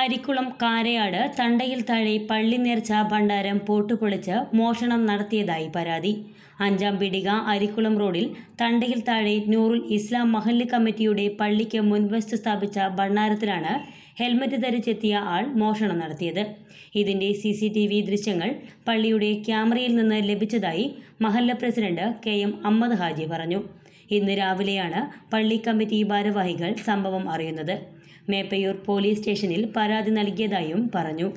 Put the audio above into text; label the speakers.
Speaker 1: അരിക്കുളം കാരയാട് തണ്ടയിൽ താഴെ പള്ളി നേർച്ച ഭണ്ഡാരം പോട്ടുപൊളിച്ച് മോഷണം നടത്തിയതായി പരാതി അഞ്ചാം പിടിക അരിക്കുളം റോഡിൽ തണ്ടയിൽ താഴെ നൂറുൽ ഇസ്ലാം മഹല്ല് കമ്മിറ്റിയുടെ പള്ളിക്ക് മുൻവശത്ത് സ്ഥാപിച്ച ഭണ്ഡാരത്തിലാണ് ഹെൽമറ്റ് ധരിച്ചെത്തിയ ആൾ മോഷണം നടത്തിയത് ഇതിന്റെ സി സി ടി വി ദൃശ്യങ്ങൾ പള്ളിയുടെ ക്യാമറയിൽ നിന്ന് ലഭിച്ചതായി മഹല്ല president K M Ahammed Haji പറഞ്ഞു ഇന്ന് രാവിലെയാണ് പള്ളി കമ്മിറ്റി ഭാരവാഹികൾ സംഭവം അറിയുന്നത് മേപ്പയൂർ പോലീസ് സ്റ്റേഷനിൽ പരാതി നൽകിയതായും പറഞ്ഞു